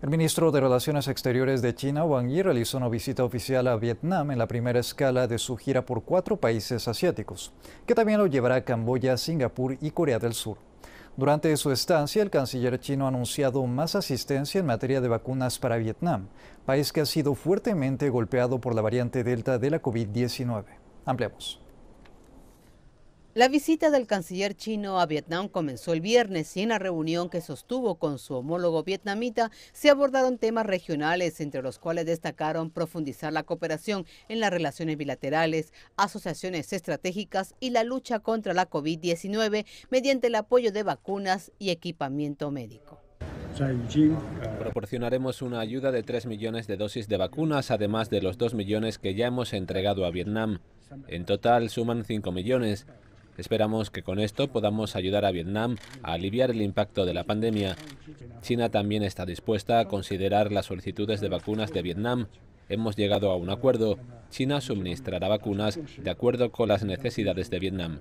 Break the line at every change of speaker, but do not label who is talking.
El ministro de Relaciones Exteriores de China, Wang Yi, realizó una visita oficial a Vietnam en la primera escala de su gira por cuatro países asiáticos, que también lo llevará a Camboya, Singapur y Corea del Sur. Durante su estancia, el canciller chino ha anunciado más asistencia en materia de vacunas para Vietnam, país que ha sido fuertemente golpeado por la variante Delta de la COVID-19. Ampliamos.
La visita del canciller chino a Vietnam comenzó el viernes y en la reunión que sostuvo con su homólogo vietnamita se abordaron temas regionales, entre los cuales destacaron profundizar la cooperación en las relaciones bilaterales, asociaciones estratégicas y la lucha contra la COVID-19 mediante el apoyo de vacunas y equipamiento médico.
Eh,
Proporcionaremos una ayuda de 3 millones de dosis de vacunas, además de los 2 millones que ya hemos entregado a Vietnam. En total suman 5 millones. Esperamos que con esto podamos ayudar a Vietnam a aliviar el impacto de la pandemia. China también está dispuesta a considerar las solicitudes de vacunas de Vietnam. Hemos llegado a un acuerdo. China suministrará vacunas de acuerdo con las necesidades de Vietnam.